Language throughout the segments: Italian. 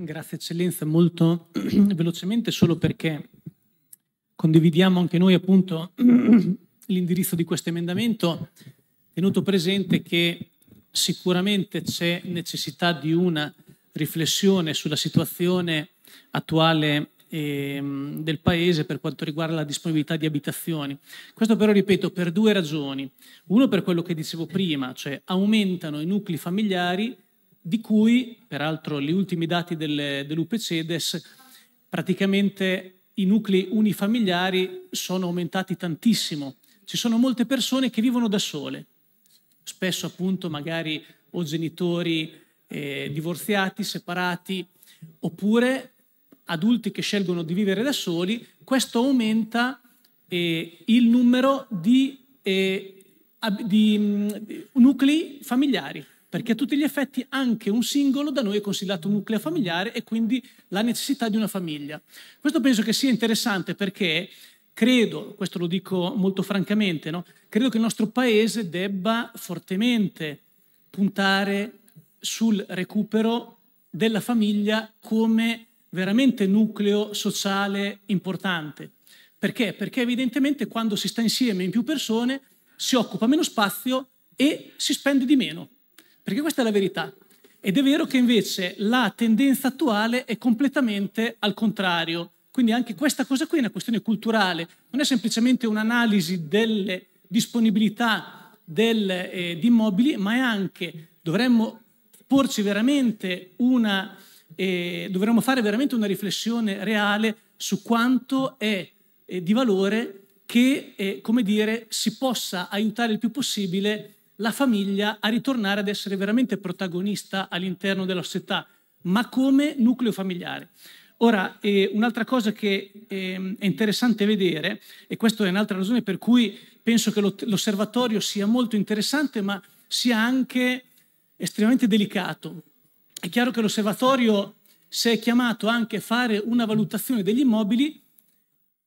Grazie eccellenza, molto velocemente solo perché condividiamo anche noi appunto l'indirizzo di questo emendamento, tenuto presente che sicuramente c'è necessità di una riflessione sulla situazione attuale ehm, del Paese per quanto riguarda la disponibilità di abitazioni. Questo però, ripeto, per due ragioni. Uno per quello che dicevo prima, cioè aumentano i nuclei familiari di cui, peraltro, gli ultimi dati delle, dell'UPCEDES, praticamente i nuclei unifamiliari sono aumentati tantissimo. Ci sono molte persone che vivono da sole, spesso appunto magari o genitori eh, divorziati, separati, oppure adulti che scelgono di vivere da soli, questo aumenta eh, il numero di, eh, ab- di mh, mm, nuclei familiari perché a tutti gli effetti anche un singolo da noi è considerato un nucleo familiare e quindi la necessità di una famiglia. Questo penso che sia interessante perché credo, questo lo dico molto francamente, no? credo che il nostro paese debba fortemente puntare sul recupero della famiglia come veramente nucleo sociale importante. Perché? Perché evidentemente quando si sta insieme in più persone si occupa meno spazio e si spende di meno. Perché questa è la verità. Ed è vero che invece la tendenza attuale è completamente al contrario. Quindi anche questa cosa qui è una questione culturale, non è semplicemente un'analisi delle disponibilità del, eh, di immobili, ma è anche, dovremmo porci veramente una, eh, dovremmo fare veramente una riflessione reale su quanto è eh, di valore che, eh, come dire, si possa aiutare il più possibile la famiglia a ritornare ad essere veramente protagonista all'interno della società, ma come nucleo familiare. Ora, eh, un'altra cosa che eh, è interessante vedere, e questa è un'altra ragione per cui penso che l'osservatorio sia molto interessante, ma sia anche estremamente delicato. È chiaro che l'osservatorio si è chiamato anche a fare una valutazione degli immobili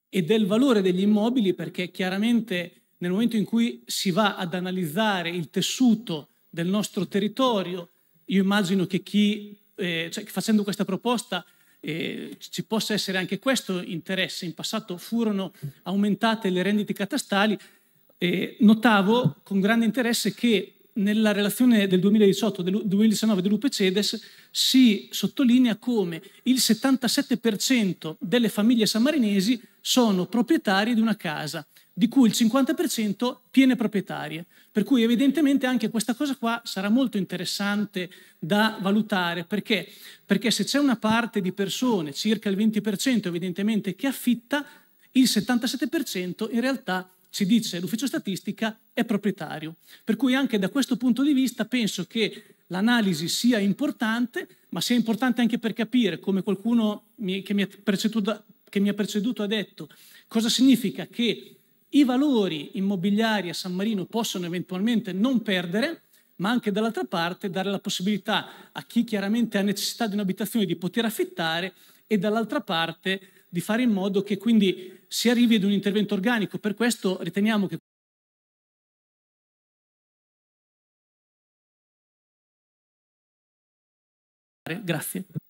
e del valore degli immobili, perché chiaramente nel momento in cui si va ad analizzare il tessuto del nostro territorio, io immagino che chi, eh, cioè, facendo questa proposta, eh, ci possa essere anche questo interesse. In passato furono aumentate le rendite catastali. Eh, notavo con grande interesse che nella relazione del 2018-2019 dell'UPCEDES si sottolinea come il 77% delle famiglie sammarinesi sono proprietari di una casa, di cui il 50% piene proprietarie. Per cui evidentemente anche questa cosa qua sarà molto interessante da valutare. Perché? Perché se c'è una parte di persone, circa il 20% evidentemente, che affitta, il 77% in realtà ci dice l'ufficio statistica è proprietario. Per cui anche da questo punto di vista penso che l'analisi sia importante, ma sia importante anche per capire, come qualcuno che mi ha preceduto, che mi ha preceduto ha detto. Cosa significa? Che i valori immobiliari a San Marino possono eventualmente non perdere, ma anche dall'altra parte dare la possibilità a chi chiaramente ha necessità di un'abitazione di poter affittare e dall'altra parte di fare in modo che quindi si arrivi ad un intervento organico. Per questo riteniamo che Grazie.